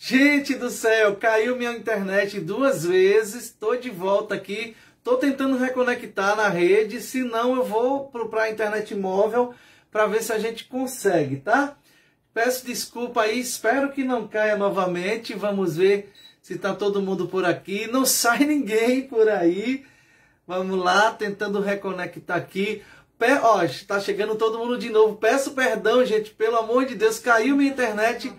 Gente do céu, caiu minha internet duas vezes, estou de volta aqui, estou tentando reconectar na rede, se não eu vou para a internet móvel para ver se a gente consegue, tá? Peço desculpa aí, espero que não caia novamente, vamos ver se está todo mundo por aqui, não sai ninguém por aí, vamos lá, tentando reconectar aqui. ó, está chegando todo mundo de novo, peço perdão gente, pelo amor de Deus, caiu minha internet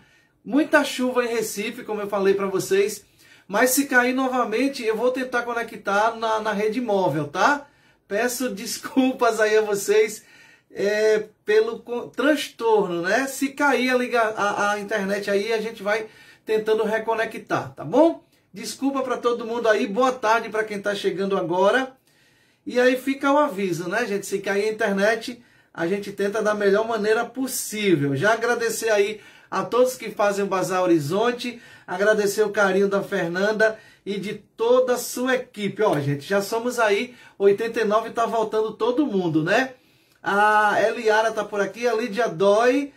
Muita chuva em Recife, como eu falei para vocês. Mas se cair novamente, eu vou tentar conectar na, na rede móvel, tá? Peço desculpas aí a vocês é, pelo transtorno, né? Se cair a, liga, a, a internet aí, a gente vai tentando reconectar, tá bom? Desculpa para todo mundo aí, boa tarde para quem está chegando agora. E aí fica o aviso, né, gente? Se cair a internet, a gente tenta da melhor maneira possível. Já agradecer aí a todos que fazem o Bazar Horizonte, agradecer o carinho da Fernanda e de toda a sua equipe. Ó, gente, já somos aí, 89 tá voltando todo mundo, né? A Eliara tá por aqui, a Lídia Dói,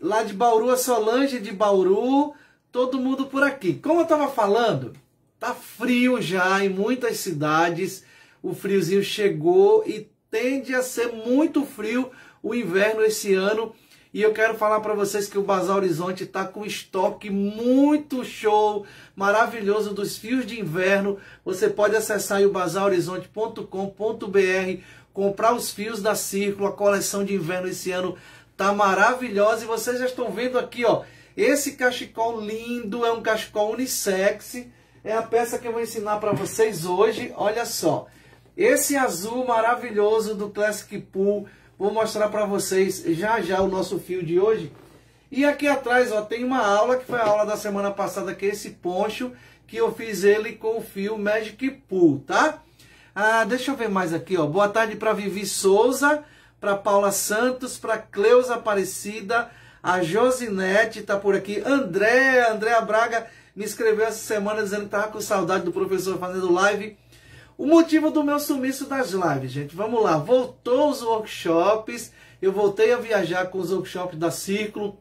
lá de Bauru, a Solange de Bauru, todo mundo por aqui. Como eu tava falando, tá frio já em muitas cidades, o friozinho chegou e tende a ser muito frio o inverno esse ano e eu quero falar para vocês que o Bazar Horizonte está com estoque muito show, maravilhoso dos fios de inverno. Você pode acessar o bazarhorizonte.com.br, comprar os fios da Círculo, a coleção de inverno esse ano tá maravilhosa e vocês já estão vendo aqui, ó, esse cachecol lindo, é um cachecol unissex. É a peça que eu vou ensinar para vocês hoje, olha só. Esse azul maravilhoso do Classic Pool Vou mostrar para vocês já já o nosso fio de hoje. E aqui atrás ó, tem uma aula, que foi a aula da semana passada, que é esse poncho, que eu fiz ele com o fio Magic Pool, tá? Ah, deixa eu ver mais aqui, ó. Boa tarde para Vivi Souza, para Paula Santos, para Cleusa Aparecida, a Josinete tá por aqui, André, Andréa Braga me escreveu essa semana dizendo que tava com saudade do professor fazendo live. O motivo do meu sumiço das lives, gente. Vamos lá, voltou os workshops. Eu voltei a viajar com os workshops da Círculo.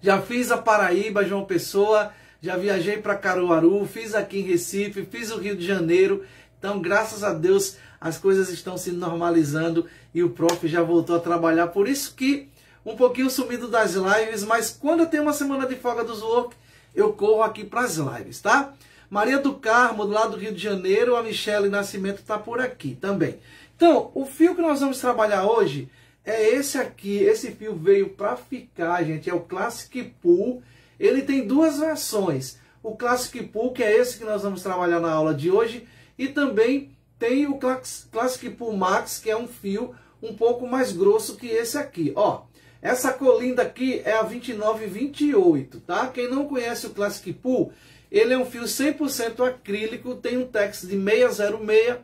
Já fiz a Paraíba, João Pessoa, já viajei para Caruaru, fiz aqui em Recife, fiz o Rio de Janeiro. Então, graças a Deus, as coisas estão se normalizando e o prof já voltou a trabalhar. Por isso que um pouquinho sumido das lives, mas quando eu tenho uma semana de folga dos work, eu corro aqui para as lives, tá? Maria do Carmo, lá do Rio de Janeiro, a Michele Nascimento está por aqui também. Então, o fio que nós vamos trabalhar hoje é esse aqui. Esse fio veio para ficar, gente. É o Classic Pool. Ele tem duas versões. O Classic Pool, que é esse que nós vamos trabalhar na aula de hoje. E também tem o Classic Pool Max, que é um fio um pouco mais grosso que esse aqui. Ó, essa colinda aqui é a 2928, tá? Quem não conhece o Classic Pool, ele é um fio 100% acrílico, tem um tex de 606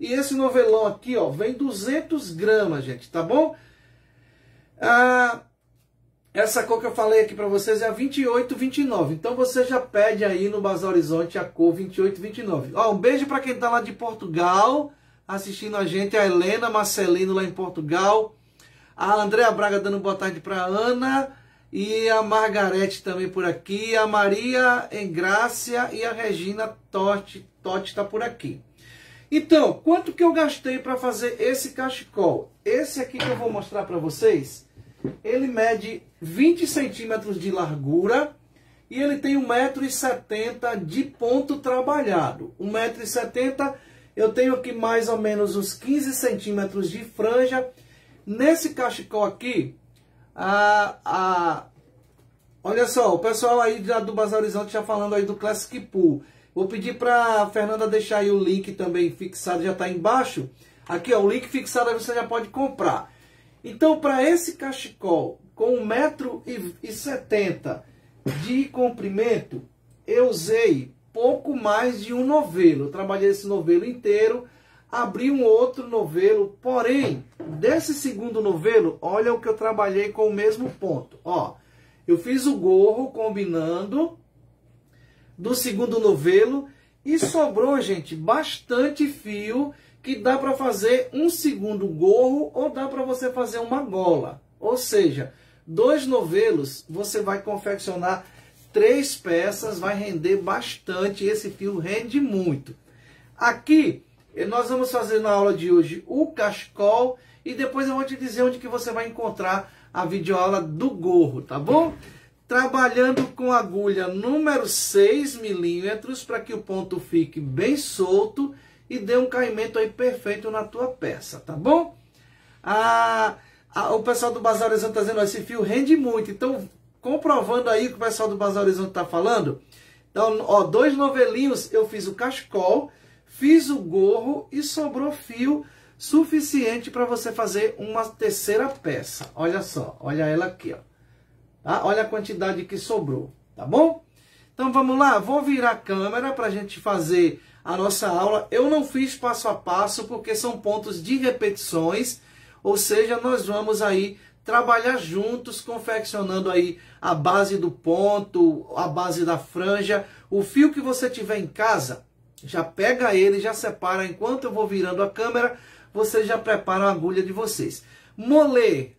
e esse novelão aqui, ó, vem 200 gramas, gente, tá bom? Ah, essa cor que eu falei aqui para vocês é a 2829. Então você já pede aí no Bazar Horizonte a cor 2829. Ó, um beijo para quem tá lá de Portugal assistindo a gente, a Helena Marcelino lá em Portugal, a Andréa Braga dando boa tarde para Ana e a Margarete também por aqui, a Maria Engrácia e a Regina Totti, Totti está por aqui. Então, quanto que eu gastei para fazer esse cachecol? Esse aqui que eu vou mostrar para vocês, ele mede 20 centímetros de largura e ele tem 1,70m de ponto trabalhado. 1,70m eu tenho aqui mais ou menos uns 15 centímetros de franja. Nesse cachecol aqui, a, olha só, o pessoal aí do Bazar Horizonte já falando aí do Classic Pool. Vou pedir para Fernanda deixar aí o link também fixado, já está embaixo. Aqui, ó, o link fixado aí você já pode comprar. Então, para esse cachecol com 1,70m de comprimento, eu usei pouco mais de um novelo. Eu trabalhei esse novelo inteiro abri um outro novelo, porém, desse segundo novelo, olha o que eu trabalhei com o mesmo ponto. Ó, eu fiz o gorro combinando do segundo novelo e sobrou, gente, bastante fio que dá para fazer um segundo gorro ou dá para você fazer uma gola. Ou seja, dois novelos, você vai confeccionar três peças, vai render bastante, esse fio rende muito. Aqui nós vamos fazer na aula de hoje o cachecol e depois eu vou te dizer onde que você vai encontrar a videoaula do gorro, tá bom? Trabalhando com agulha número 6 milímetros para que o ponto fique bem solto e dê um caimento aí perfeito na tua peça, tá bom? o pessoal do Bazar Horizonte está dizendo, esse fio rende muito, então comprovando aí o que o pessoal do Bazar Horizonte está falando, então, ó, dois novelinhos eu fiz o cachecol fiz o gorro e sobrou fio suficiente para você fazer uma terceira peça. Olha só, olha ela aqui, ó. Tá? Olha a quantidade que sobrou, tá bom? Então vamos lá, vou virar a câmera para a gente fazer a nossa aula. Eu não fiz passo a passo porque são pontos de repetições, ou seja, nós vamos aí trabalhar juntos, confeccionando aí a base do ponto, a base da franja, o fio que você tiver em casa, já pega ele, já separa. Enquanto eu vou virando a câmera, vocês já preparam a agulha de vocês. Molê.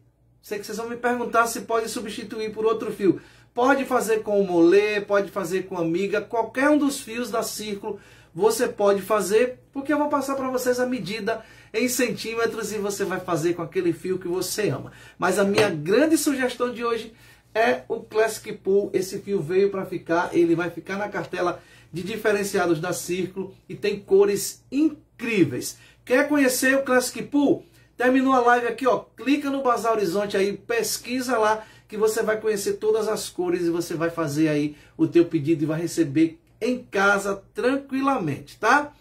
Sei que vocês vão me perguntar se pode substituir por outro fio. Pode fazer com o molê, pode fazer com a amiga, qualquer um dos fios da círculo você pode fazer, porque eu vou passar para vocês a medida em centímetros e você vai fazer com aquele fio que você ama. Mas a minha grande sugestão de hoje é o Classic Pool. Esse fio veio para ficar, ele vai ficar na cartela de diferenciados da Círculo e tem cores incríveis. Quer conhecer o Classic Pool? Terminou a live aqui, ó. Clica no Bazar Horizonte aí, pesquisa lá que você vai conhecer todas as cores e você vai fazer aí o teu pedido e vai receber em casa tranquilamente, tá?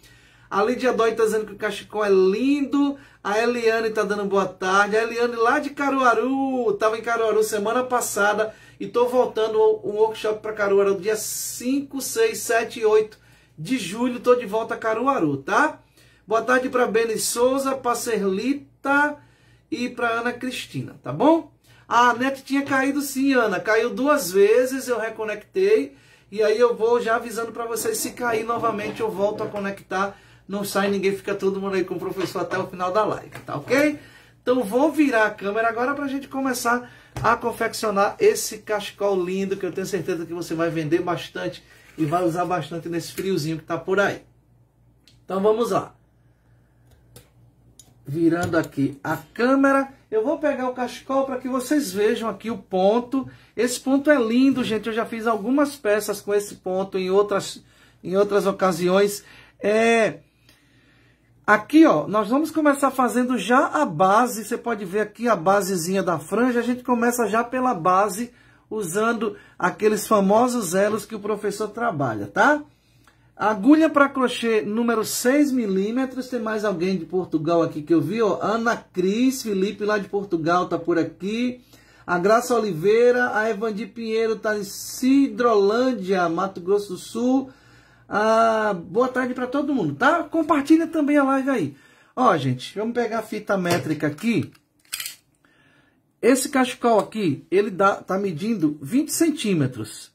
A Lídia Dói está dizendo que o cachecol é lindo. A Eliane está dando boa tarde. A Eliane lá de Caruaru. Estava em Caruaru semana passada. E estou voltando um workshop para Caruaru dia 5, 6, 7 e 8 de julho. Estou de volta a Caruaru, tá? Boa tarde para Beni Souza, para Serlita e para Ana Cristina, tá bom? A net tinha caído sim, Ana. Caiu duas vezes, eu reconectei. E aí eu vou já avisando para vocês, se cair novamente eu volto a conectar não sai ninguém, fica todo mundo aí com o professor até o final da live, tá ok? Então vou virar a câmera agora para a gente começar a confeccionar esse cachecol lindo que eu tenho certeza que você vai vender bastante e vai usar bastante nesse friozinho que tá por aí. Então vamos lá. Virando aqui a câmera, eu vou pegar o cachecol para que vocês vejam aqui o ponto. Esse ponto é lindo, gente. Eu já fiz algumas peças com esse ponto em outras, em outras ocasiões. É, Aqui, ó, nós vamos começar fazendo já a base. Você pode ver aqui a basezinha da franja. A gente começa já pela base, usando aqueles famosos elos que o professor trabalha, tá? Agulha para crochê número 6 milímetros. Tem mais alguém de Portugal aqui que eu vi, ó. Ana Cris Felipe, lá de Portugal, tá por aqui. A Graça Oliveira, a Evandi Pinheiro tá em Cidrolândia, Mato Grosso do Sul. Ah, boa tarde para todo mundo, tá? Compartilha também a live aí. Ó, gente, vamos pegar a fita métrica aqui. Esse cachecol aqui, ele dá, tá medindo 20 centímetros.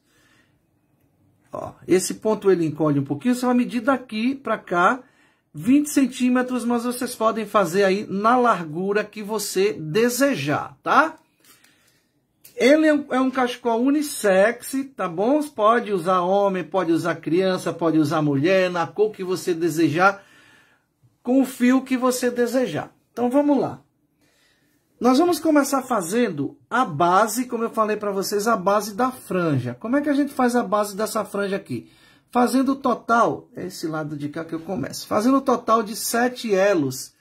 Ó, esse ponto ele encolhe um pouquinho, você vai medir daqui para cá 20 centímetros, mas vocês podem fazer aí na largura que você desejar, tá? Ele é, é um cachecol unissex, tá bom? Pode usar homem, pode usar criança, pode usar mulher, na cor que você desejar, com o fio que você desejar. Então vamos lá. Nós vamos começar fazendo a base, como eu falei para vocês, a base da franja. Como é que a gente faz a base dessa franja aqui? Fazendo o total, é esse lado de cá que eu começo, fazendo o total de sete elos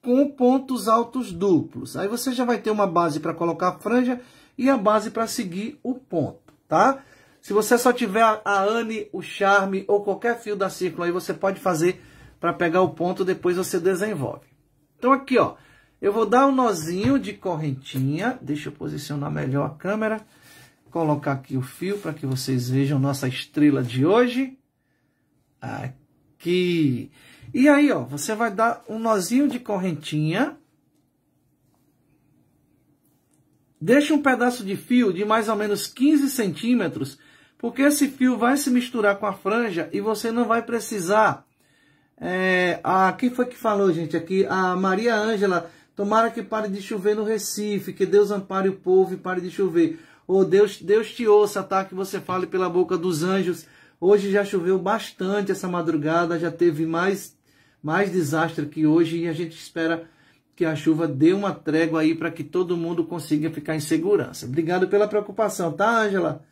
com pontos altos duplos. Aí você já vai ter uma base para colocar a franja e a base para seguir o ponto, tá? Se você só tiver a, Anne, o charme ou qualquer fio da círculo aí, você pode fazer para pegar o ponto, depois você desenvolve. Então aqui, ó, eu vou dar um nozinho de correntinha, deixa eu posicionar melhor a câmera, colocar aqui o fio para que vocês vejam nossa estrela de hoje. Aqui. E aí, ó, você vai dar um nozinho de correntinha Deixe um pedaço de fio de mais ou menos 15 centímetros, porque esse fio vai se misturar com a franja e você não vai precisar. É, a, quem foi que falou, gente, aqui? A Maria Ângela, tomara que pare de chover no Recife, que Deus ampare o povo e pare de chover. Ou oh, Deus, Deus te ouça, tá? Que você fale pela boca dos anjos. Hoje já choveu bastante essa madrugada, já teve mais, mais desastre que hoje e a gente espera que a chuva dê uma trégua aí para que todo mundo consiga ficar em segurança. Obrigado pela preocupação, tá, Ângela?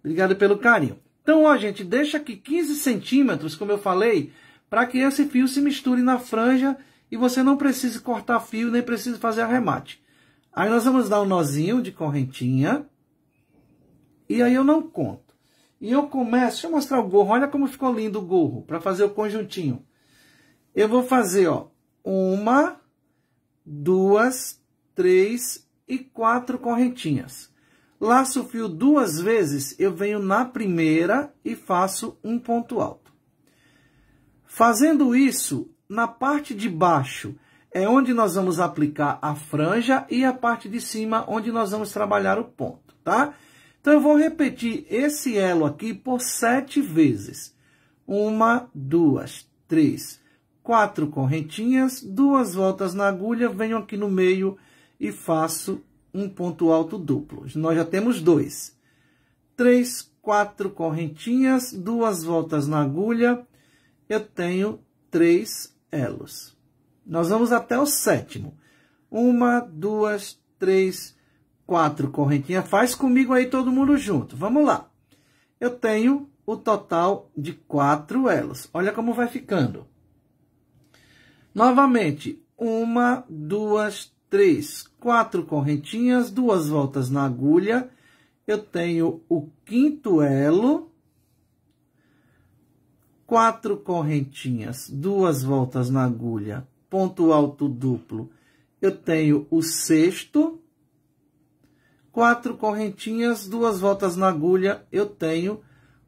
Obrigado pelo carinho. Então, ó, gente, deixa aqui 15 centímetros, como eu falei, para que esse fio se misture na franja e você não precise cortar fio, nem precise fazer arremate. Aí nós vamos dar um nozinho de correntinha. E aí eu não conto. E eu começo, deixa eu mostrar o gorro, olha como ficou lindo o gorro, para fazer o conjuntinho. Eu vou fazer, ó, uma, duas, três e quatro correntinhas. Laço o fio duas vezes, eu venho na primeira e faço um ponto alto. Fazendo isso, na parte de baixo é onde nós vamos aplicar a franja e a parte de cima onde nós vamos trabalhar o ponto, tá? Então, eu vou repetir esse elo aqui por sete vezes. Uma, duas, três, quatro correntinhas, duas voltas na agulha, venho aqui no meio e faço um ponto alto duplo. Nós já temos dois. Três, quatro correntinhas, duas voltas na agulha, eu tenho três elos. Nós vamos até o sétimo. Uma, duas, três, quatro correntinhas. Faz comigo aí todo mundo junto. Vamos lá. Eu tenho o total de quatro elos. Olha como vai ficando. Novamente, uma, duas, três, quatro correntinhas, duas voltas na agulha. Eu tenho o quinto elo, quatro correntinhas, duas voltas na agulha, ponto alto duplo. Eu tenho o sexto, quatro correntinhas, duas voltas na agulha, eu tenho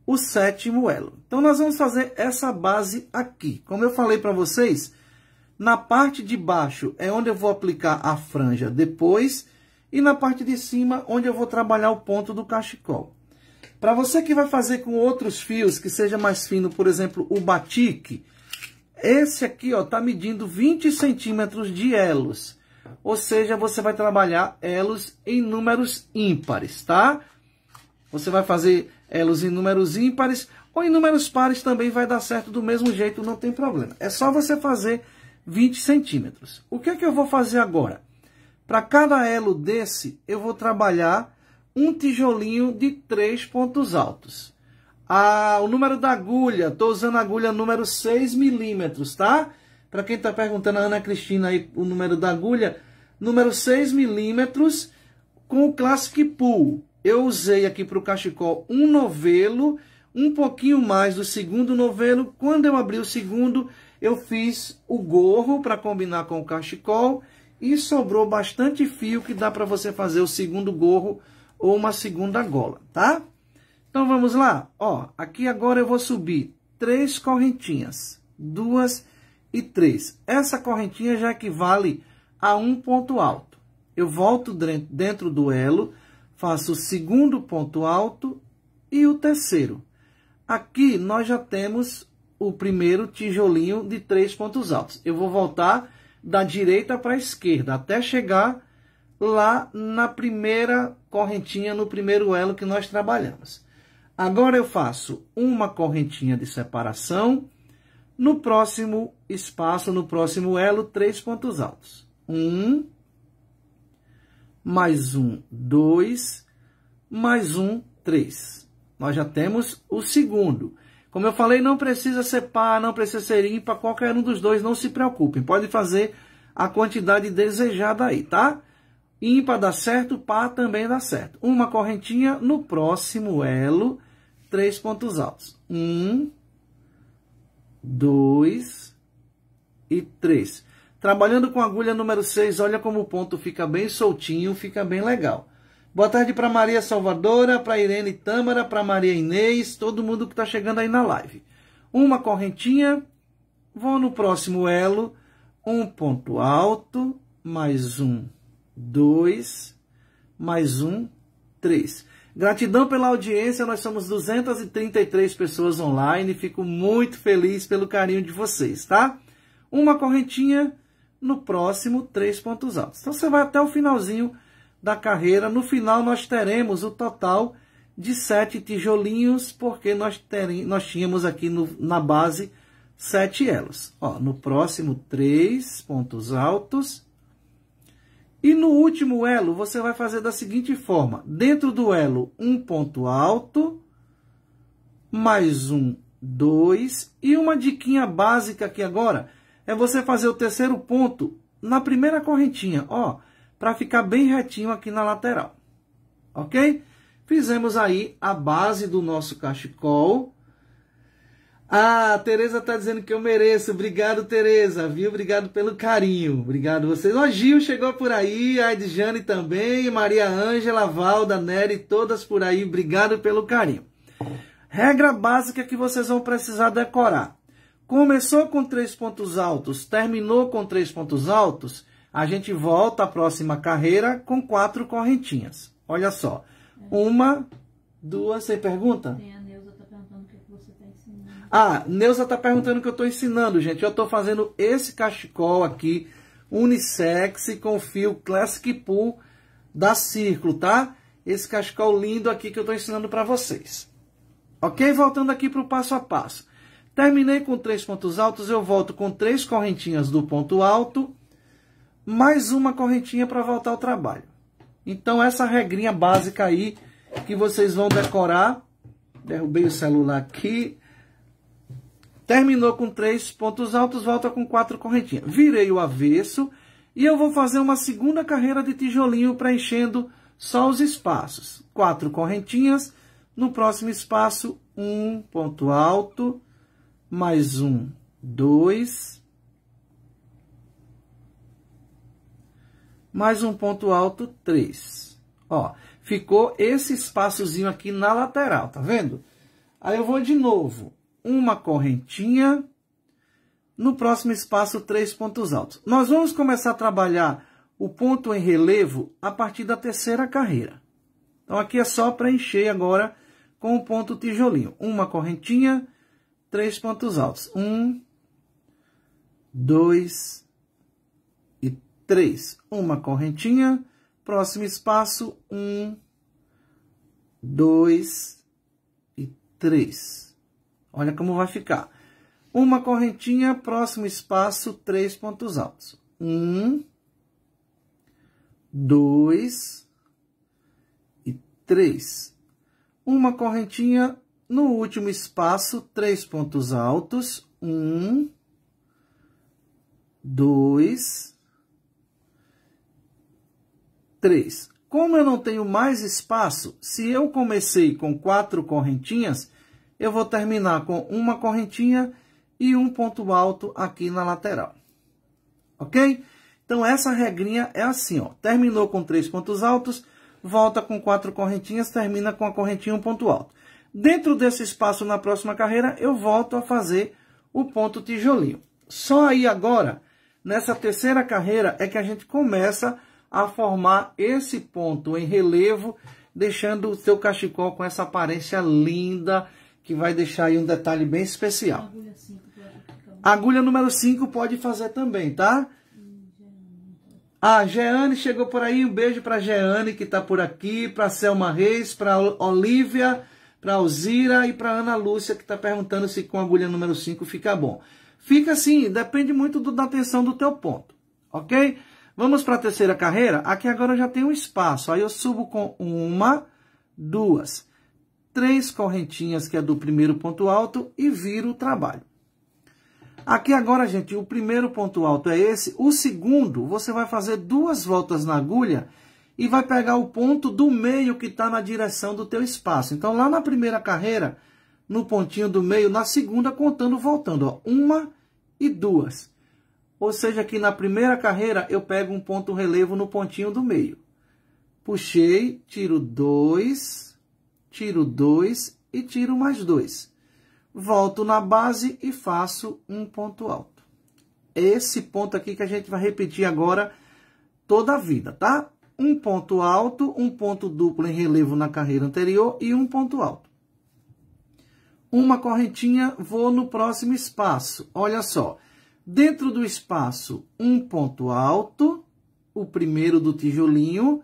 o sétimo elo. Então, nós vamos fazer essa base aqui. Como eu falei para vocês, na parte de baixo é onde eu vou aplicar a franja depois e na parte de cima onde eu vou trabalhar o ponto do cachecol. Para você que vai fazer com outros fios, que seja mais fino, por exemplo, o batique, esse aqui ó tá medindo 20 centímetros de elos. Ou seja, você vai trabalhar elos em números ímpares, tá? Você vai fazer elos em números ímpares ou em números pares também vai dar certo do mesmo jeito, não tem problema. É só você fazer 20 centímetros. O que é que eu vou fazer agora? Para cada elo desse, eu vou trabalhar um tijolinho de três pontos altos. Ah, o número da agulha, estou usando a agulha número 6 milímetros, tá? Para quem está perguntando, a Ana Cristina aí, o número da agulha, número 6 milímetros com o Classic Pull. Eu usei aqui para o cachecol um novelo, um pouquinho mais do segundo novelo. Quando eu abri o segundo, eu fiz o gorro para combinar com o cachecol e sobrou bastante fio que dá para você fazer o segundo gorro ou uma segunda gola, tá? Então vamos lá, ó, aqui agora eu vou subir três correntinhas, duas e três. Essa correntinha já equivale a um ponto alto. Eu volto dentro do elo, faço o segundo ponto alto e o terceiro. Aqui nós já temos o primeiro tijolinho de três pontos altos. Eu vou voltar da direita para a esquerda, até chegar lá na primeira correntinha, no primeiro elo que nós trabalhamos. Agora eu faço uma correntinha de separação, no próximo espaço, no próximo elo, três pontos altos. Um, mais um, dois, mais um, três. Nós já temos o segundo. Como eu falei, não precisa ser par, não precisa ser ímpar, qualquer um dos dois, não se preocupem. Pode fazer a quantidade desejada aí, tá? Ímpar dá certo, par também dá certo. Uma correntinha no próximo elo, três pontos altos. Um, dois e três. Trabalhando com agulha número 6, olha como o ponto fica bem soltinho, fica bem legal. Boa tarde para Maria Salvadora, para Irene Tâmara, para Maria Inês, todo mundo que está chegando aí na live. Uma correntinha, vou no próximo elo, um ponto alto, mais um, dois, mais um, três. Gratidão pela audiência, nós somos 233 pessoas online, fico muito feliz pelo carinho de vocês, tá? Uma correntinha, no próximo, três pontos altos. Então você vai até o finalzinho da carreira. No final, nós teremos o total de sete tijolinhos, porque nós, terem, nós tínhamos aqui no, na base sete elos. Ó, no próximo, três pontos altos. E no último elo, você vai fazer da seguinte forma. Dentro do elo, um ponto alto, mais um, dois. E uma diquinha básica aqui agora, é você fazer o terceiro ponto na primeira correntinha. Ó, para ficar bem retinho aqui na lateral. Ok? Fizemos aí a base do nosso cachecol. Ah, Tereza está dizendo que eu mereço. Obrigado, Tereza, viu? Obrigado pelo carinho. Obrigado vocês. Ó, Gil chegou por aí, a Edjane também, Maria Ângela, Valda, Nery, todas por aí. Obrigado pelo carinho. Regra básica que vocês vão precisar decorar. Começou com três pontos altos, terminou com três pontos altos, a gente volta à próxima carreira com quatro correntinhas. Olha só. Uma, duas, você pergunta? Tem a Neuza está perguntando o que você está ensinando. Ah, Neuza tá perguntando o que eu estou ensinando, gente. Eu estou fazendo esse cachecol aqui, unissex, com fio Classic Pool da Círculo, tá? Esse cachecol lindo aqui que eu estou ensinando para vocês. Ok? Voltando aqui para o passo a passo. Terminei com três pontos altos, eu volto com três correntinhas do ponto alto mais uma correntinha para voltar ao trabalho. Então essa regrinha básica aí que vocês vão decorar. Derrubei o celular aqui. Terminou com três pontos altos, volta com quatro correntinhas. Virei o avesso e eu vou fazer uma segunda carreira de tijolinho preenchendo só os espaços. Quatro correntinhas. No próximo espaço, um ponto alto, mais um, dois, mais um ponto alto, 3. Ó, ficou esse espaçozinho aqui na lateral, tá vendo? Aí eu vou de novo, uma correntinha, no próximo espaço, três pontos altos. Nós vamos começar a trabalhar o ponto em relevo a partir da terceira carreira. Então, aqui é só preencher agora com o ponto tijolinho. Uma correntinha, três pontos altos. Um, dois, três, uma correntinha, próximo espaço, um, dois e três. Olha como vai ficar. Uma correntinha, próximo espaço, três pontos altos. Um, dois e três. Uma correntinha, no último espaço, três pontos altos. Um, dois 3. Como eu não tenho mais espaço, se eu comecei com quatro correntinhas, eu vou terminar com uma correntinha e um ponto alto aqui na lateral. Ok? Então, essa regrinha é assim, ó. Terminou com três pontos altos, volta com quatro correntinhas, termina com a correntinha um ponto alto. Dentro desse espaço na próxima carreira, eu volto a fazer o ponto tijolinho. Só aí agora, nessa terceira carreira, é que a gente começa a formar esse ponto em relevo, deixando o seu cachecol com essa aparência linda, que vai deixar aí um detalhe bem especial. agulha número 5 pode fazer também, tá? A ah, Jeane chegou por aí, um beijo para Jeane que está por aqui, para Selma Reis, para Olivia, para Alzira e para Ana Lúcia que está perguntando se com agulha número 5 fica bom. Fica assim, depende muito do, da atenção do teu ponto, ok? Vamos para a terceira carreira? Aqui agora eu já tenho um espaço. Aí eu subo com uma, duas, três correntinhas, que é do primeiro ponto alto, e viro o trabalho. Aqui agora, gente, o primeiro ponto alto é esse. O segundo, você vai fazer duas voltas na agulha e vai pegar o ponto do meio que está na direção do teu espaço. Então, lá na primeira carreira, no pontinho do meio, na segunda, contando, voltando. Ó, uma e duas. Ou seja, que na primeira carreira eu pego um ponto relevo no pontinho do meio. Puxei, tiro 2, tiro 2 e tiro mais 2. Volto na base e faço um ponto alto. Esse ponto aqui que a gente vai repetir agora toda a vida, tá? Um ponto alto, um ponto duplo em relevo na carreira anterior e um ponto alto. Uma correntinha, vou no próximo espaço. Olha só, Dentro do espaço, um ponto alto, o primeiro do tijolinho.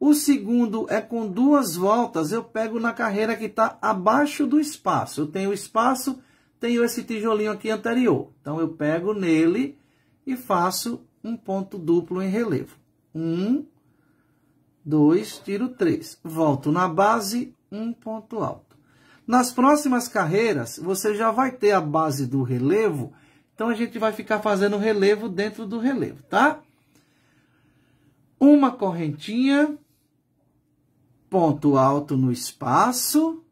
O segundo é com duas voltas, eu pego na carreira que está abaixo do espaço. Eu tenho espaço, tenho esse tijolinho aqui anterior. Então, eu pego nele e faço um ponto duplo em relevo. Um, dois, tiro três. Volto na base, um ponto alto. Nas próximas carreiras, você já vai ter a base do relevo então a gente vai ficar fazendo relevo dentro do relevo, tá? Uma correntinha, ponto alto no espaço,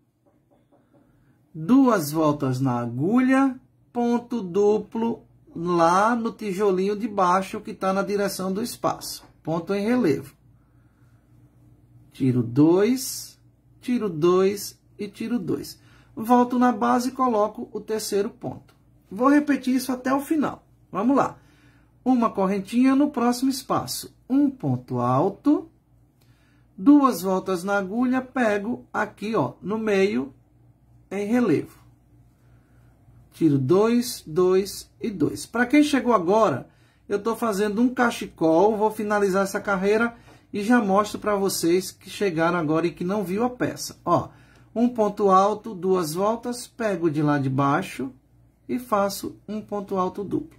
duas voltas na agulha, ponto duplo lá no tijolinho de baixo que está na direção do espaço, ponto em relevo. Tiro dois, tiro dois e tiro dois. Volto na base e coloco o terceiro ponto. Vou repetir isso até o final. Vamos lá. Uma correntinha no próximo espaço. Um ponto alto, duas voltas na agulha, pego aqui, ó, no meio, em relevo. Tiro dois, dois e dois. Para quem chegou agora, eu estou fazendo um cachecol, vou finalizar essa carreira e já mostro para vocês que chegaram agora e que não viu a peça. Ó, um ponto alto, duas voltas, pego de lá de baixo, e faço um ponto alto duplo.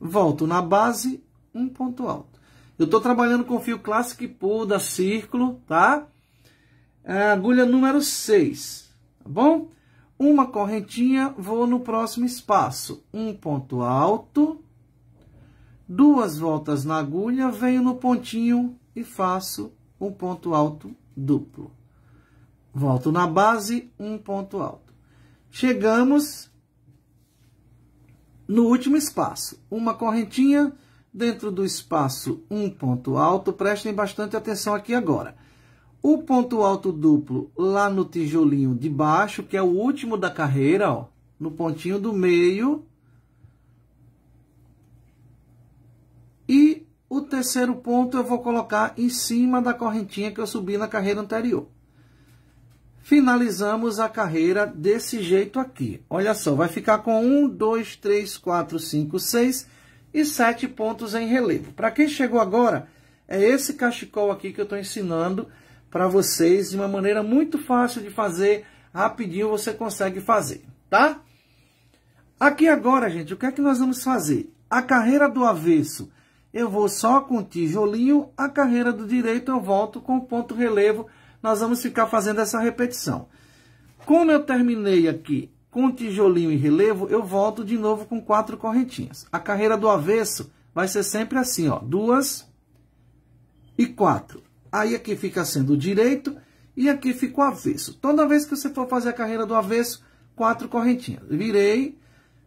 Volto na base, um ponto alto. Eu estou trabalhando com fio Classic Pull da Círculo, tá? A é, agulha número 6, tá bom? Uma correntinha, vou no próximo espaço. Um ponto alto, duas voltas na agulha, venho no pontinho e faço um ponto alto duplo. Volto na base, um ponto alto. Chegamos no último espaço, uma correntinha dentro do espaço um ponto alto. Prestem bastante atenção aqui agora. O ponto alto duplo lá no tijolinho de baixo, que é o último da carreira, ó, no pontinho do meio. E o terceiro ponto eu vou colocar em cima da correntinha que eu subi na carreira anterior finalizamos a carreira desse jeito aqui. Olha só, vai ficar com 1, 2, 3, 4, 5, 6 e 7 pontos em relevo. Para quem chegou agora, é esse cachecol aqui que eu estou ensinando para vocês de uma maneira muito fácil de fazer, rapidinho você consegue fazer, tá? Aqui agora, gente, o que é que nós vamos fazer? A carreira do avesso, eu vou só com tijolinho, a carreira do direito eu volto com ponto relevo, nós vamos ficar fazendo essa repetição. Como eu terminei aqui com tijolinho e relevo, eu volto de novo com quatro correntinhas. A carreira do avesso vai ser sempre assim, ó, duas e quatro. Aí aqui fica sendo direito e aqui fica o avesso. Toda vez que você for fazer a carreira do avesso, quatro correntinhas. Virei,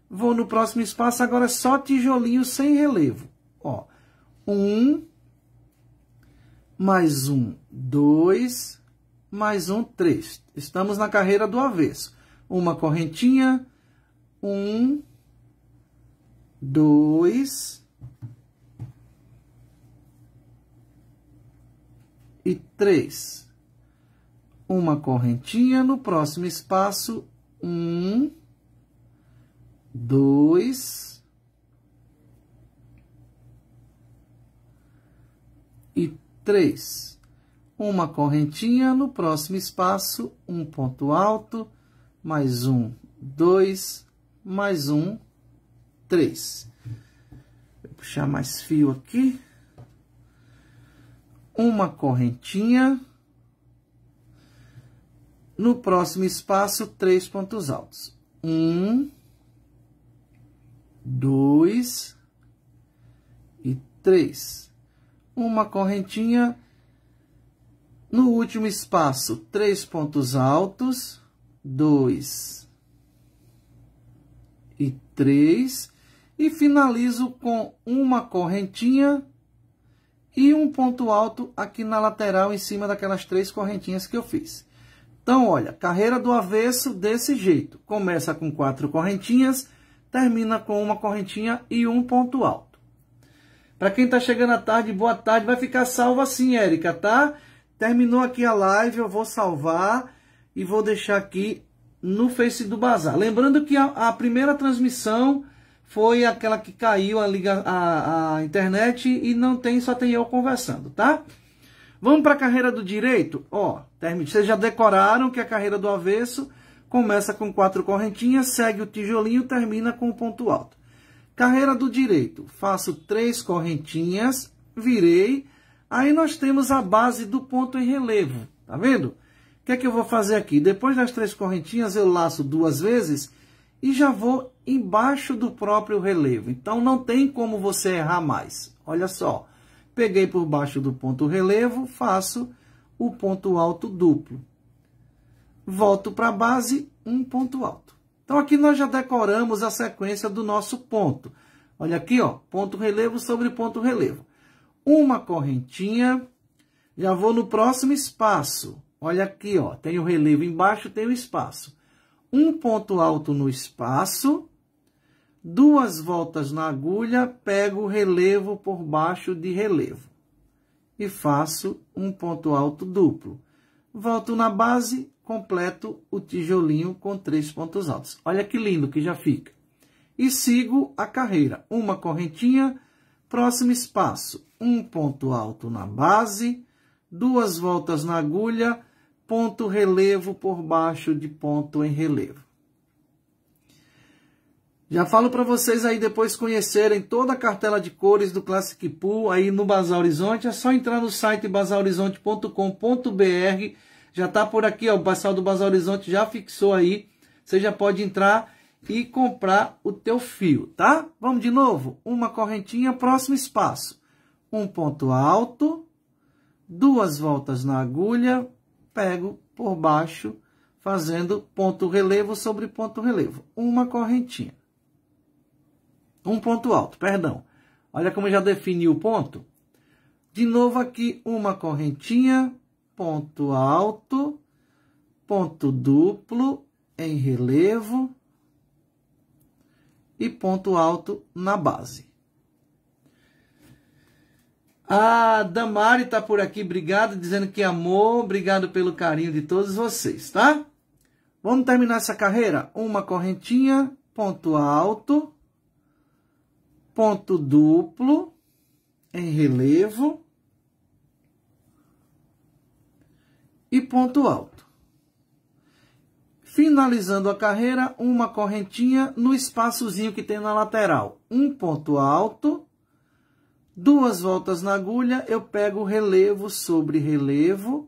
vou no próximo espaço, agora é só tijolinho sem relevo. Ó, um, mais um, dois, mais um 3. Estamos na carreira do avesso. Uma correntinha, um, dois e três. Uma correntinha no próximo espaço, um, dois e três uma correntinha, no próximo espaço, um ponto alto, mais um, dois, mais um, três. Vou puxar mais fio aqui. Uma correntinha. No próximo espaço, três pontos altos. Um, dois e três. Uma correntinha no último espaço, três pontos altos, dois e três, e finalizo com uma correntinha e um ponto alto aqui na lateral, em cima daquelas três correntinhas que eu fiz. Então, olha, carreira do avesso desse jeito. Começa com quatro correntinhas, termina com uma correntinha e um ponto alto. Para quem está chegando à tarde, boa tarde. Vai ficar salvo assim, Érica, tá? Terminou aqui a live, eu vou salvar e vou deixar aqui no Face do Bazar. Lembrando que a, a primeira transmissão foi aquela que caiu a, a, a internet e não tem, só tem eu conversando, tá? Vamos para a carreira do direito? Ó, termine. vocês já decoraram que a carreira do avesso começa com quatro correntinhas, segue o tijolinho, termina com o ponto alto. Carreira do direito, faço três correntinhas, virei Aí nós temos a base do ponto em relevo, tá vendo? O que é que eu vou fazer aqui? Depois das três correntinhas eu laço duas vezes e já vou embaixo do próprio relevo. Então não tem como você errar mais. Olha só, peguei por baixo do ponto relevo, faço o ponto alto duplo. Volto para a base, um ponto alto. Então aqui nós já decoramos a sequência do nosso ponto. Olha aqui, ó, ponto relevo sobre ponto relevo uma correntinha, já vou no próximo espaço. Olha aqui, ó, tem o relevo embaixo, tem o espaço. Um ponto alto no espaço, duas voltas na agulha, pego o relevo por baixo de relevo e faço um ponto alto duplo. Volto na base, completo o tijolinho com três pontos altos. Olha que lindo que já fica. E sigo a carreira. Uma correntinha, próximo espaço um ponto alto na base, duas voltas na agulha, ponto relevo por baixo de ponto em relevo. Já falo para vocês aí depois conhecerem toda a cartela de cores do Classic Pool aí no Bazar Horizonte. É só entrar no site bazarhorizonte.com.br. Já tá por aqui, ó, o pessoal do Bazar Horizonte já fixou aí. Você já pode entrar e comprar o teu fio, tá? Vamos de novo? Uma correntinha, próximo espaço um ponto alto, duas voltas na agulha, pego por baixo, fazendo ponto relevo sobre ponto relevo, uma correntinha. Um ponto alto, perdão. Olha como já defini o ponto. De novo aqui, uma correntinha, ponto alto, ponto duplo em relevo e ponto alto na base. A ah, Damari está por aqui, obrigado, dizendo que amor, obrigado pelo carinho de todos vocês, tá? Vamos terminar essa carreira? Uma correntinha, ponto alto, ponto duplo, em relevo e ponto alto. Finalizando a carreira, uma correntinha no espaçozinho que tem na lateral. Um ponto alto, Duas voltas na agulha, eu pego relevo sobre relevo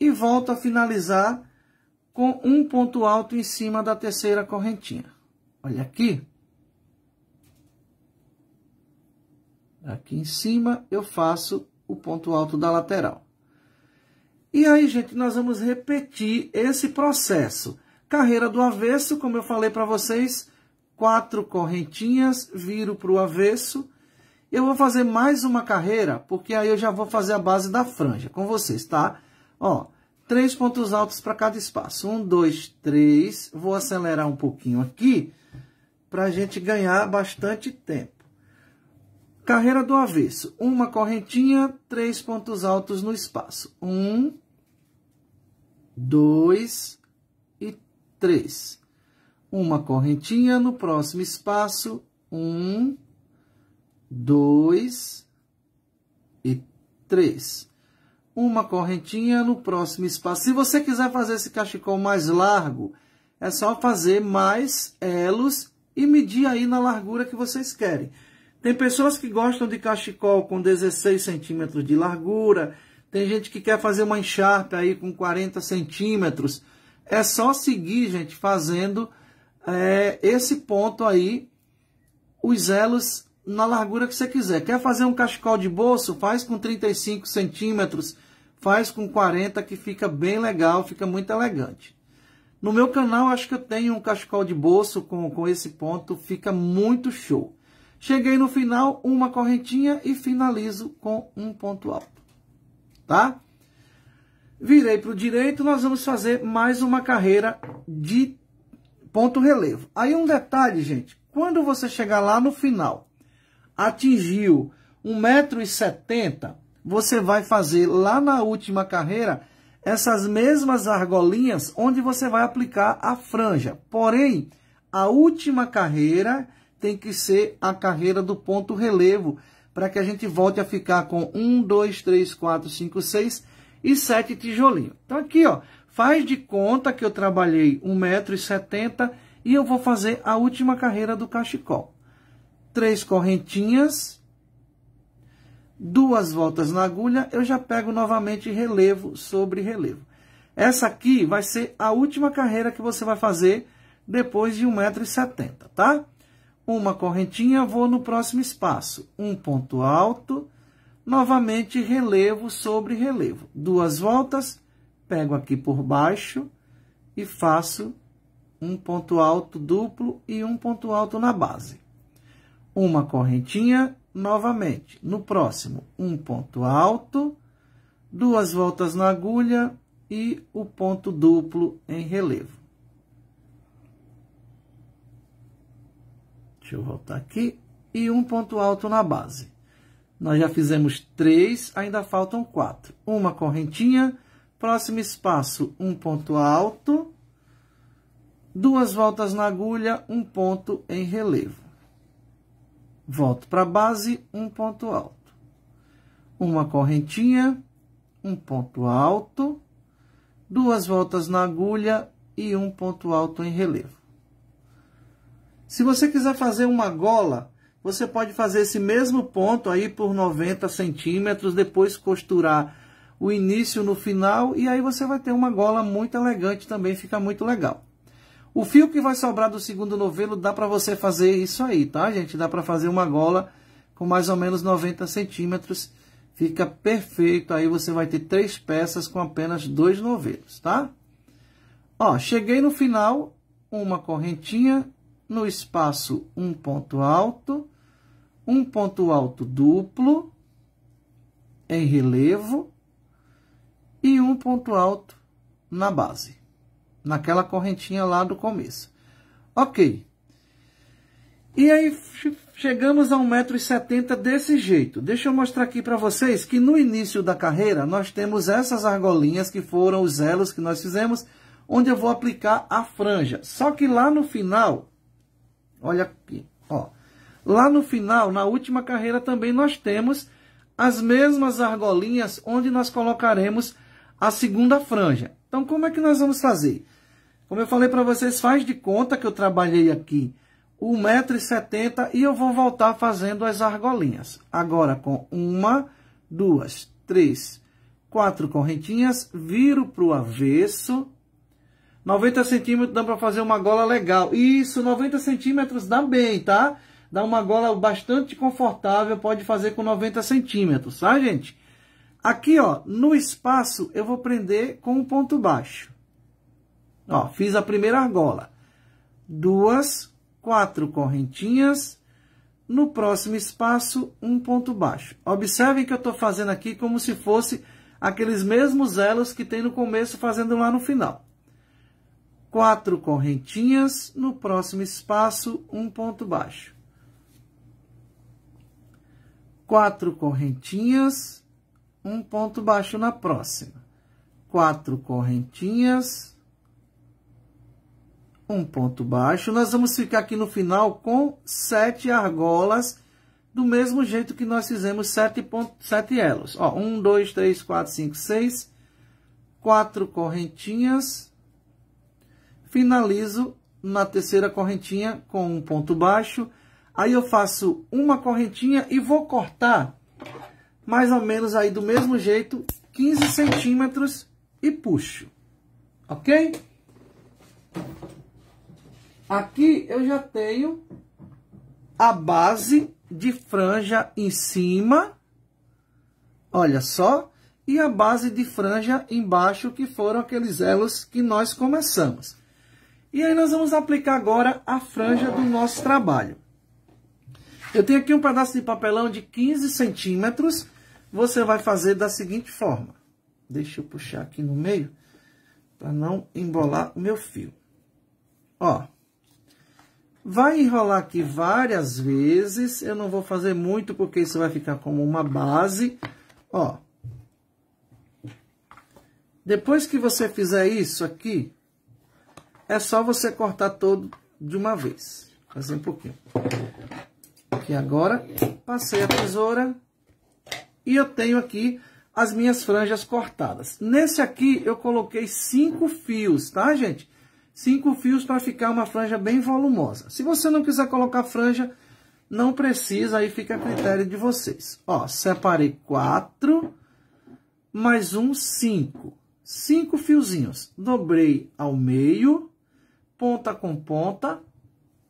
e volto a finalizar com um ponto alto em cima da terceira correntinha. Olha aqui. Aqui em cima eu faço o ponto alto da lateral. E aí, gente, nós vamos repetir esse processo. Carreira do avesso, como eu falei para vocês, quatro correntinhas, viro para o avesso eu vou fazer mais uma carreira, porque aí eu já vou fazer a base da franja com vocês, tá? Ó, três pontos altos para cada espaço. Um, dois, três. Vou acelerar um pouquinho aqui para a gente ganhar bastante tempo. Carreira do avesso. Uma correntinha, três pontos altos no espaço. Um, dois e três. Uma correntinha no próximo espaço. Um, dois e três. Uma correntinha no próximo espaço. Se você quiser fazer esse cachecol mais largo, é só fazer mais elos e medir aí na largura que vocês querem. Tem pessoas que gostam de cachecol com 16 centímetros de largura, tem gente que quer fazer uma encharpe aí com 40 centímetros. É só seguir, gente, fazendo é, esse ponto aí, os elos na largura que você quiser. Quer fazer um cachecol de bolso? Faz com 35 centímetros, faz com 40 que fica bem legal, fica muito elegante. No meu canal, acho que eu tenho um cachecol de bolso com, com esse ponto, fica muito show. Cheguei no final, uma correntinha e finalizo com um ponto alto, tá? Virei para o direito, nós vamos fazer mais uma carreira de ponto relevo. Aí um detalhe, gente, quando você chegar lá no final, atingiu 1,70m, você vai fazer lá na última carreira essas mesmas argolinhas onde você vai aplicar a franja. Porém, a última carreira tem que ser a carreira do ponto relevo, para que a gente volte a ficar com 1, 2, 3, 4, 5, 6 e 7 tijolinhos. Então aqui, ó, faz de conta que eu trabalhei 1,70m e eu vou fazer a última carreira do cachecol três correntinhas, duas voltas na agulha, eu já pego novamente relevo sobre relevo. Essa aqui vai ser a última carreira que você vai fazer depois de 1,70m, tá? Uma correntinha, vou no próximo espaço. Um ponto alto, novamente relevo sobre relevo. Duas voltas, pego aqui por baixo e faço um ponto alto duplo e um ponto alto na base uma correntinha novamente. No próximo, um ponto alto, duas voltas na agulha e o ponto duplo em relevo. Deixa eu voltar aqui. E um ponto alto na base. Nós já fizemos três, ainda faltam quatro. Uma correntinha, próximo espaço, um ponto alto, duas voltas na agulha, um ponto em relevo volto para a base, um ponto alto. Uma correntinha, um ponto alto, duas voltas na agulha e um ponto alto em relevo. Se você quiser fazer uma gola, você pode fazer esse mesmo ponto aí por 90 centímetros, depois costurar o início no final, e aí você vai ter uma gola muito elegante também, fica muito legal. O fio que vai sobrar do segundo novelo dá para você fazer isso aí, tá, gente? Dá para fazer uma gola com mais ou menos 90 centímetros. Fica perfeito, aí você vai ter três peças com apenas dois novelos, tá? Ó, cheguei no final, uma correntinha, no espaço um ponto alto, um ponto alto duplo, em relevo, e um ponto alto na base naquela correntinha lá do começo. Ok. E aí chegamos a 1,70m desse jeito. Deixa eu mostrar aqui para vocês que no início da carreira nós temos essas argolinhas que foram os elos que nós fizemos, onde eu vou aplicar a franja. Só que lá no final, olha aqui, ó. Lá no final, na última carreira também nós temos as mesmas argolinhas onde nós colocaremos a segunda franja. Então, como é que nós vamos fazer? Como eu falei para vocês, faz de conta que eu trabalhei aqui 1,70m e eu vou voltar fazendo as argolinhas. Agora, com uma, duas, três, quatro correntinhas, viro para o avesso. 90 centímetros dá para fazer uma gola legal. Isso, 90 centímetros dá bem, tá? Dá uma gola bastante confortável, pode fazer com 90 centímetros, tá, gente? Aqui, ó, no espaço, eu vou prender com um ponto baixo. Ó, fiz a primeira argola. Duas, quatro correntinhas. No próximo espaço, um ponto baixo. Observem que eu estou fazendo aqui como se fosse aqueles mesmos elos que tem no começo, fazendo lá no final. Quatro correntinhas, no próximo espaço, um ponto baixo. Quatro correntinhas, um ponto baixo na próxima. Quatro correntinhas, um ponto baixo. Nós vamos ficar aqui no final com sete argolas, do mesmo jeito que nós fizemos sete, ponto, sete elos. Ó, um, dois, três, quatro, cinco, seis, quatro correntinhas. Finalizo na terceira correntinha com um ponto baixo. Aí eu faço uma correntinha e vou cortar mais ou menos aí do mesmo jeito, 15 centímetros e puxo, ok? Aqui eu já tenho a base de franja em cima, olha só, e a base de franja embaixo, que foram aqueles elos que nós começamos. E aí nós vamos aplicar agora a franja do nosso trabalho. Eu tenho aqui um pedaço de papelão de 15 centímetros, você vai fazer da seguinte forma. Deixa eu puxar aqui no meio para não embolar o meu fio. Ó, vai enrolar aqui várias vezes. Eu não vou fazer muito porque isso vai ficar como uma base. Ó, depois que você fizer isso aqui, é só você cortar todo de uma vez. Fazer um pouquinho. Aqui agora, passei a tesoura, e eu tenho aqui as minhas franjas cortadas. Nesse aqui eu coloquei cinco fios, tá, gente? Cinco fios para ficar uma franja bem volumosa. Se você não quiser colocar franja, não precisa, aí fica a critério de vocês. Ó, separei quatro, mais um, cinco. Cinco fiozinhos. Dobrei ao meio, ponta com ponta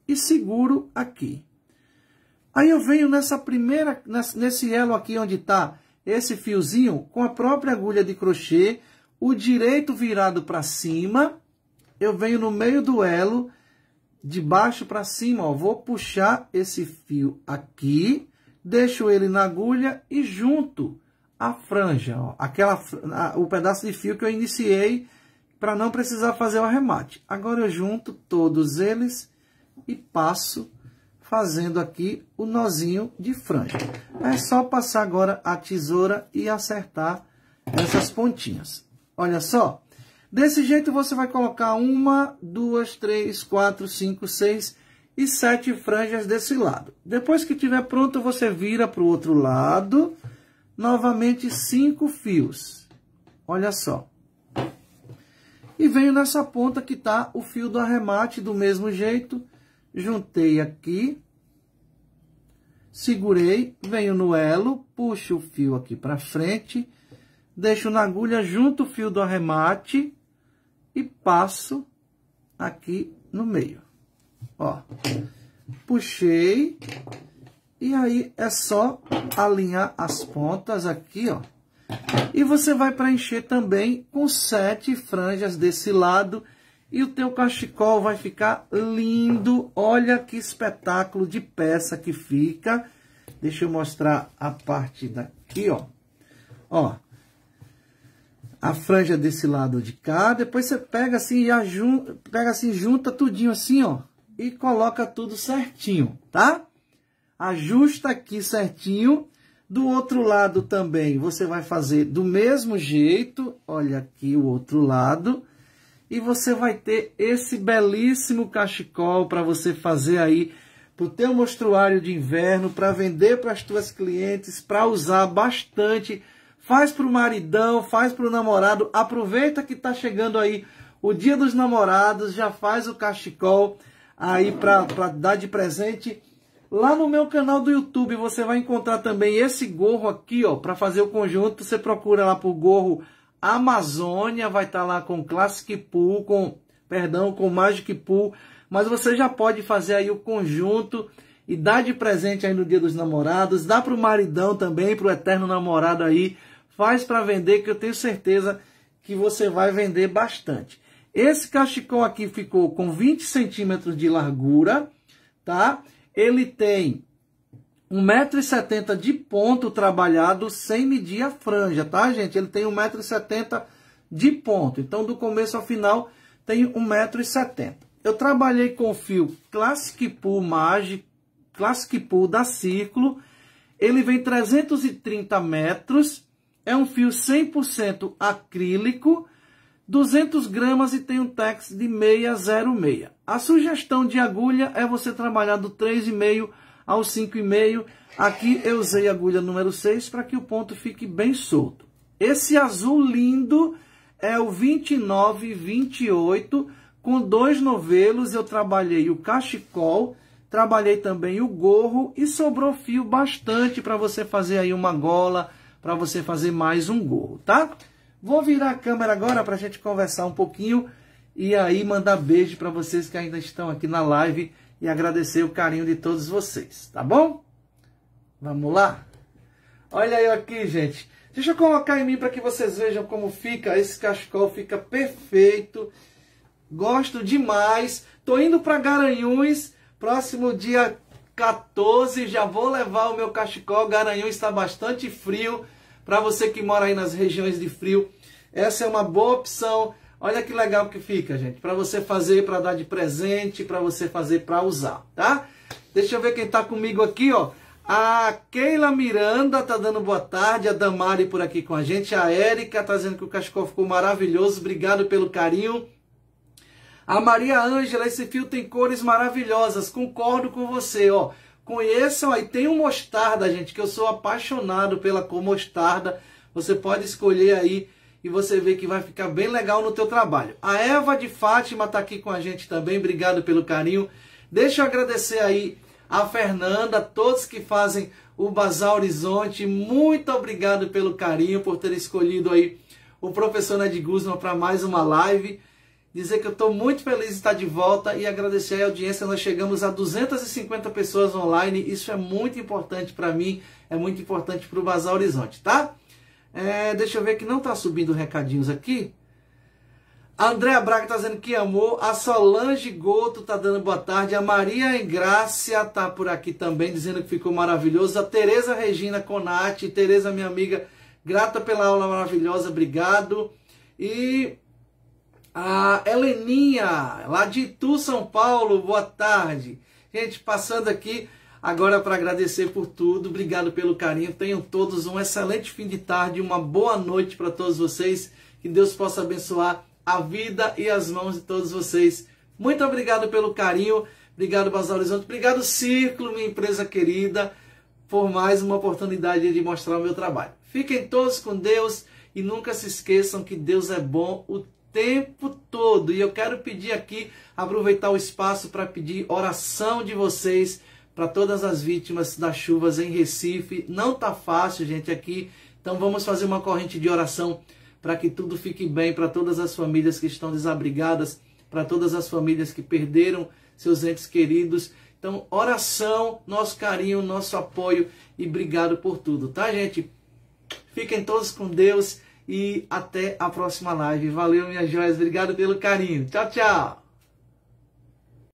e seguro aqui. Aí eu venho nessa primeira, nesse elo aqui onde está esse fiozinho, com a própria agulha de crochê, o direito virado para cima, eu venho no meio do elo, de baixo para cima, ó, vou puxar esse fio aqui, deixo ele na agulha e junto a franja, ó, aquela, a, o pedaço de fio que eu iniciei para não precisar fazer o arremate. Agora eu junto todos eles e passo fazendo aqui o nozinho de franja. É só passar agora a tesoura e acertar essas pontinhas. Olha só. Desse jeito você vai colocar uma, duas, três, quatro, cinco, seis e sete franjas desse lado. Depois que tiver pronto, você vira para o outro lado. Novamente cinco fios. Olha só. E venho nessa ponta que está o fio do arremate do mesmo jeito juntei aqui, segurei, venho no elo, puxo o fio aqui para frente, deixo na agulha junto o fio do arremate e passo aqui no meio. Ó, puxei e aí é só alinhar as pontas aqui, ó. E você vai preencher também com sete franjas desse lado e o teu cachecol vai ficar lindo. Olha que espetáculo de peça que fica. Deixa eu mostrar a parte daqui, ó. Ó. A franja desse lado de cá. Depois você pega assim e ajun... pega assim, junta tudinho assim, ó. E coloca tudo certinho, tá? Ajusta aqui certinho. Do outro lado também, você vai fazer do mesmo jeito. Olha aqui o outro lado e você vai ter esse belíssimo cachecol para você fazer aí para o teu mostruário de inverno, para vender para as tuas clientes, para usar bastante. Faz para o maridão, faz para o namorado. Aproveita que está chegando aí o dia dos namorados, já faz o cachecol aí para dar de presente. Lá no meu canal do YouTube você vai encontrar também esse gorro aqui, ó, para fazer o conjunto. Você procura lá por gorro Amazônia vai estar tá lá com Classic Pool, com, perdão, com Magic Pool, mas você já pode fazer aí o conjunto e dar de presente aí no Dia dos Namorados, dá para o maridão também, para o eterno namorado aí, faz para vender que eu tenho certeza que você vai vender bastante. Esse cachecol aqui ficou com 20 centímetros de largura, tá? Ele tem 1,70m de ponto trabalhado sem medir a franja, tá, gente? Ele tem 1,70m de ponto. Então, do começo ao final, tem 1,70m. Eu trabalhei com o fio Classic Pool Magic, Classic Pool da Círculo. Ele vem 330 metros. É um fio 100% acrílico. 200 gramas e tem um tex de 606. A sugestão de agulha é você trabalhar do 3,5 ao 5,5. Aqui eu usei a agulha número 6 para que o ponto fique bem solto. Esse azul lindo é o 29 e 28, com dois novelos eu trabalhei o cachecol, trabalhei também o gorro e sobrou fio bastante para você fazer aí uma gola, para você fazer mais um gorro, tá? Vou virar a câmera agora para a gente conversar um pouquinho e aí mandar beijo para vocês que ainda estão aqui na live e agradecer o carinho de todos vocês, tá bom? Vamos lá? Olha eu aqui, gente. Deixa eu colocar em mim para que vocês vejam como fica esse cachecol, fica perfeito. Gosto demais. Tô indo para Garanhuns, próximo dia 14, já vou levar o meu cachecol. Garanhuns está bastante frio. Para você que mora aí nas regiões de frio, essa é uma boa opção. Olha que legal que fica, gente. Para você fazer, para dar de presente, para você fazer, para usar, tá? Deixa eu ver quem está comigo aqui, ó. A Keila Miranda tá dando boa tarde, a Damari por aqui com a gente, a Érica tá dizendo que o Cascó ficou maravilhoso, obrigado pelo carinho. A Maria Ângela, esse fio tem cores maravilhosas, concordo com você, ó. Conheçam aí, tem um mostarda, gente, que eu sou apaixonado pela cor mostarda. Você pode escolher aí e você vê que vai ficar bem legal no teu trabalho. A Eva de Fátima está aqui com a gente também, obrigado pelo carinho. Deixa eu agradecer aí a Fernanda, a todos que fazem o Bazar Horizonte, muito obrigado pelo carinho, por ter escolhido aí o professor Ned Guzman para mais uma live. Dizer que eu estou muito feliz de estar de volta e agradecer a audiência. Nós chegamos a 250 pessoas online. Isso é muito importante para mim, é muito importante para o Bazar Horizonte, tá? É, deixa eu ver que não está subindo recadinhos aqui. A Andréa Braga está dizendo que amou. A Solange Goto está dando boa tarde. A Maria Ingrácia está por aqui também, dizendo que ficou maravilhoso. A Tereza Regina Conati. Tereza, minha amiga, grata pela aula maravilhosa. Obrigado. E a Heleninha, lá de Itu, São Paulo. Boa tarde. Gente, passando aqui Agora, para agradecer por tudo, obrigado pelo carinho. Tenham todos um excelente fim de tarde, uma boa noite para todos vocês. Que Deus possa abençoar a vida e as mãos de todos vocês. Muito obrigado pelo carinho. Obrigado, Basal Horizonte. Obrigado, Círculo, minha empresa querida, por mais uma oportunidade de mostrar o meu trabalho. Fiquem todos com Deus e nunca se esqueçam que Deus é bom o tempo todo. E eu quero pedir aqui, aproveitar o espaço para pedir oração de vocês para todas as vítimas das chuvas em Recife. Não tá fácil, gente, aqui. Então vamos fazer uma corrente de oração para que tudo fique bem para todas as famílias que estão desabrigadas, para todas as famílias que perderam seus entes queridos. Então, oração, nosso carinho, nosso apoio e obrigado por tudo, tá, gente? Fiquem todos com Deus e até a próxima live. Valeu, minhas joias. Obrigado pelo carinho. Tchau, tchau.